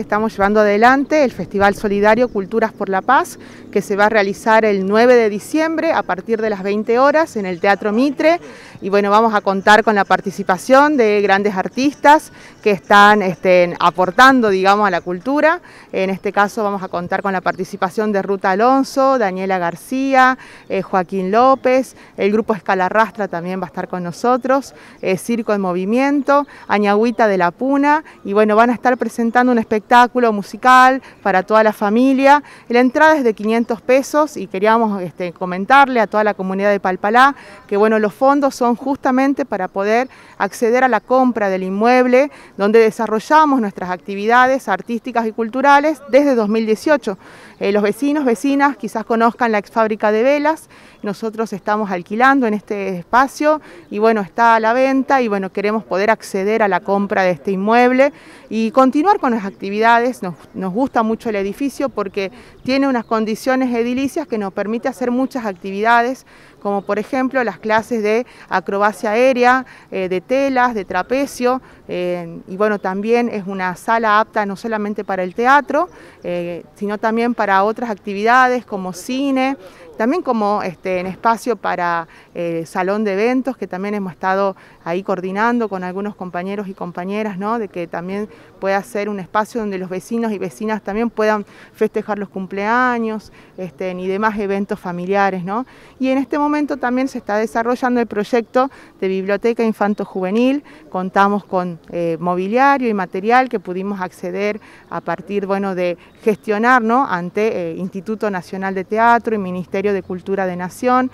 Estamos llevando adelante el Festival Solidario Culturas por la Paz, que se va a realizar el 9 de diciembre a partir de las 20 horas en el Teatro Mitre. Y bueno, vamos a contar con la participación de grandes artistas que están este, aportando, digamos, a la cultura. En este caso vamos a contar con la participación de Ruta Alonso, Daniela García, eh, Joaquín López, el grupo Escalarrastra también va a estar con nosotros, eh, Circo en Movimiento, Añagüita de la Puna. Y bueno, van a estar presentando un espectáculo espectáculo musical para toda la familia. La entrada es de 500 pesos y queríamos este, comentarle a toda la comunidad de Palpalá que bueno, los fondos son justamente para poder acceder a la compra del inmueble donde desarrollamos nuestras actividades artísticas y culturales desde 2018. Eh, los vecinos, vecinas quizás conozcan la ex fábrica de velas, nosotros estamos alquilando en este espacio y bueno, está a la venta y bueno, queremos poder acceder a la compra de este inmueble y continuar con las actividades nos, nos, gusta mucho el edificio porque tiene unas condiciones edilicias que nos permite hacer muchas actividades, como por ejemplo las clases de acrobacia aérea, eh, de telas, de trapecio, eh, y bueno, también es una sala apta no solamente para el teatro, eh, sino también para otras actividades como cine, también como este, en espacio para eh, salón de eventos, que también hemos estado ahí coordinando con algunos compañeros y compañeras, de que también pueda ser un espacio donde los vecinos y vecinas también puedan festejar los cumpleaños este, y demás eventos familiares. ¿no? Y en este momento también se está desarrollando el proyecto de Biblioteca Infanto Juvenil. Contamos con eh, mobiliario y material que pudimos acceder a partir bueno, de gestionar ante eh, Instituto Nacional de Teatro y Ministerio de Cultura de Nación.